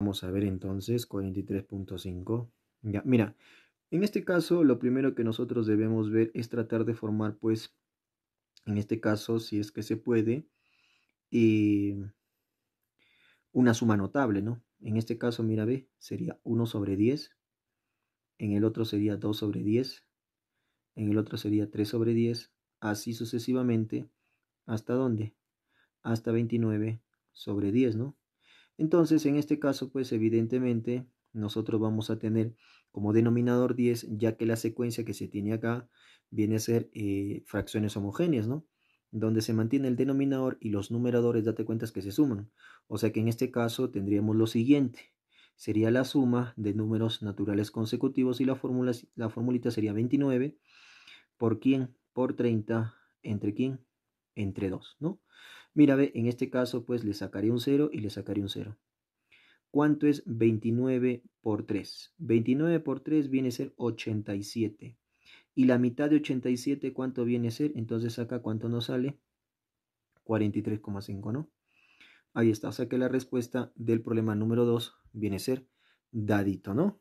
Vamos a ver entonces 43.5. Ya, mira, en este caso lo primero que nosotros debemos ver es tratar de formar pues, en este caso si es que se puede, y eh, una suma notable, ¿no? En este caso, mira, b sería 1 sobre 10, en el otro sería 2 sobre 10, en el otro sería 3 sobre 10, así sucesivamente, ¿hasta dónde? Hasta 29 sobre 10, ¿no? Entonces, en este caso, pues evidentemente nosotros vamos a tener como denominador 10, ya que la secuencia que se tiene acá viene a ser eh, fracciones homogéneas, ¿no? Donde se mantiene el denominador y los numeradores, date cuenta que se suman. O sea que en este caso tendríamos lo siguiente. Sería la suma de números naturales consecutivos y la, fórmula, la formulita sería 29 por quién, por 30, entre quién, entre 2, ¿no? Mira, ve, en este caso pues le sacaré un 0 y le sacaré un 0. ¿Cuánto es 29 por 3? 29 por 3 viene a ser 87. Y la mitad de 87, ¿cuánto viene a ser? Entonces acá, ¿cuánto nos sale? 43,5, ¿no? Ahí está, o sea que la respuesta del problema número 2 viene a ser dadito, ¿no?